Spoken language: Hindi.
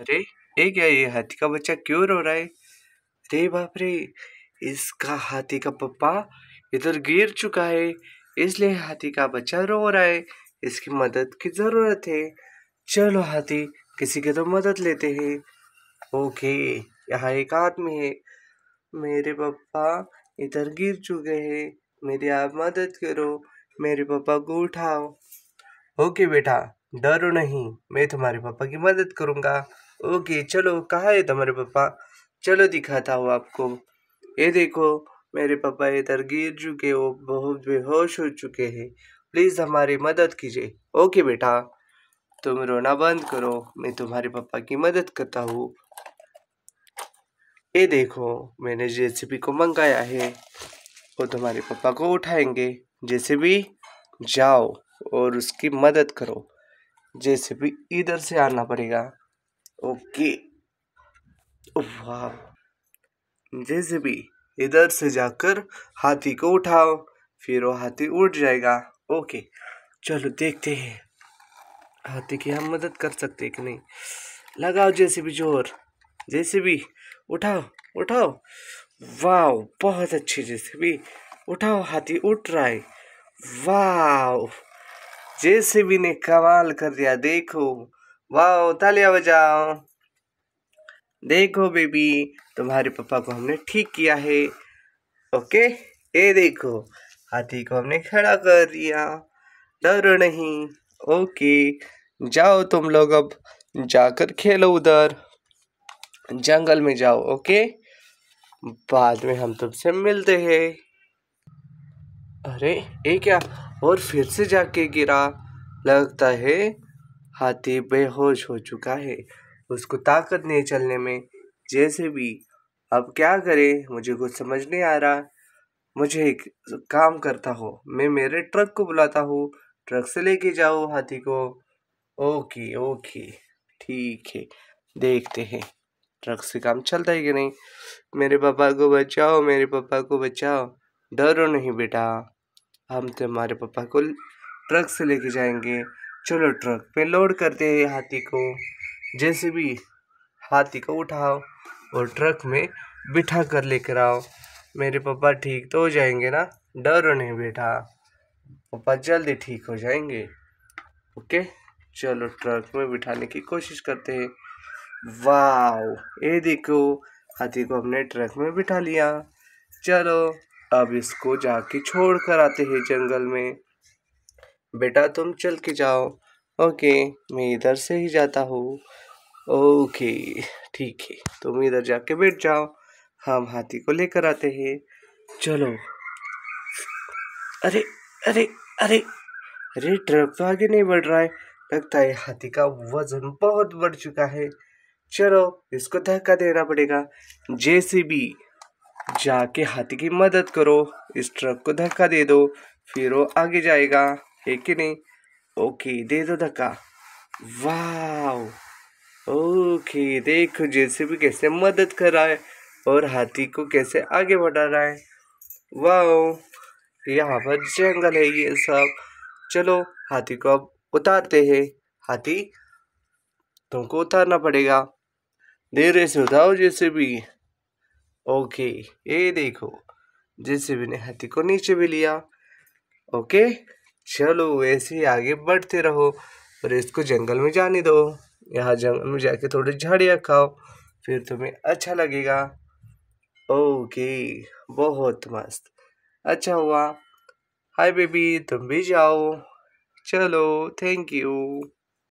अरे ये क्या ये हाथी का बच्चा क्यों रो रहा है अरे बाप रे इसका हाथी का पप्पा इधर गिर चुका है इसलिए हाथी का बच्चा रो रहा है इसकी मदद की ज़रूरत है चलो हाथी किसी की तो मदद लेते हैं ओके यहाँ एक आदमी है मेरे पप्पा इधर गिर चुके हैं मेरी आप मदद करो मेरे पापा को उठाओ ओके बेटा डरो नहीं मैं तुम्हारे पापा की मदद करूँगा ओके चलो कहाँ है तुम्हारे पापा चलो दिखाता हूँ आपको ये देखो मेरे पापा इधर गिर चुके वो बहुत बेहोश हो चुके हैं प्लीज़ हमारी मदद कीजिए ओके बेटा तुम रोना बंद करो मैं तुम्हारे पापा की मदद करता हूँ ये देखो मैंने जेसीबी को मंगाया है वो तुम्हारे पापा को उठाएंगे जेसीबी जाओ और उसकी मदद करो जेसीबी इधर से आना पड़ेगा ओके जैसे भी इधर से जाकर हाथी को उठाओ फिर वो हाथी उठ जाएगा ओके चलो देखते हैं हाथी की हम मदद कर सकते कि नहीं लगाओ जैसे भी जोर जैसे भी उठाओ उठाओ वाह बहुत अच्छे जैसे भी उठाओ हाथी उठ रहा है वाह जैसे भी ने कमाल कर दिया देखो वाह तालियां बजाओ देखो बेबी तुम्हारे पापा को हमने ठीक किया है ओके ये देखो हाथी को हमने खड़ा कर दिया डरो नहीं ओके जाओ तुम लोग अब जाकर खेलो उधर जंगल में जाओ ओके बाद में हम तुमसे मिलते हैं अरे ये क्या और फिर से जाके गिरा लगता है हाथी बेहोश हो चुका है उसको ताकत नहीं चलने में जैसे भी अब क्या करें मुझे कुछ समझ नहीं आ रहा मुझे एक काम करता हो मैं मेरे ट्रक को बुलाता हूँ ट्रक से लेके जाओ हाथी को ओके ओके ठीक है देखते हैं ट्रक से काम चलता है कि नहीं मेरे पापा को बचाओ मेरे पापा को बचाओ डरो नहीं बेटा हम तुम्हारे पापा को ट्रक से लेके जाएंगे चलो ट्रक पे लोड करते हैं हाथी को जैसे भी हाथी को उठाओ और ट्रक में बिठा कर लेकर आओ मेरे पापा ठीक तो हो जाएंगे ना डरो नहीं बेटा पापा जल्दी ठीक हो जाएंगे ओके चलो ट्रक में बिठाने की कोशिश करते हैं वाह ये देखो हाथी को हमने ट्रक में बिठा लिया चलो अब इसको जाके छोड़ कर आते हैं जंगल में बेटा तुम चल के जाओ ओके मैं इधर से ही जाता हूँ ओके ठीक है तुम इधर जाके बैठ जाओ हम हाथी को लेकर आते हैं चलो अरे अरे अरे अरे ट्रक तो आगे नहीं बढ़ रहा है लगता है हाथी का वजन बहुत बढ़ चुका है चलो इसको धक्का देना पड़ेगा जैसे भी जाके हाथी की मदद करो इस ट्रक को धक्का दे दो फिर वो आगे जाएगा है कि नहीं ओके दे दो धक्का वाह ओके देखो जैसे भी कैसे मदद कर रहा है और हाथी को कैसे आगे बढ़ा रहा है वाह यहाँ पर जंगल है ये सब चलो हाथी को अब उतारते हैं हाथी तुमको उतारना पड़ेगा धीरे से उतारो जैसे भी ओके ये देखो जैसे भी ने हाथी को नीचे भी लिया ओके चलो ऐसे ही आगे बढ़ते रहो और इसको जंगल में जाने दो यहाँ जंगल में जाके थोड़ी झाड़ियाँ खाओ फिर तुम्हें अच्छा लगेगा ओके बहुत मस्त अच्छा हुआ हाय बेबी तुम भी जाओ चलो थैंक यू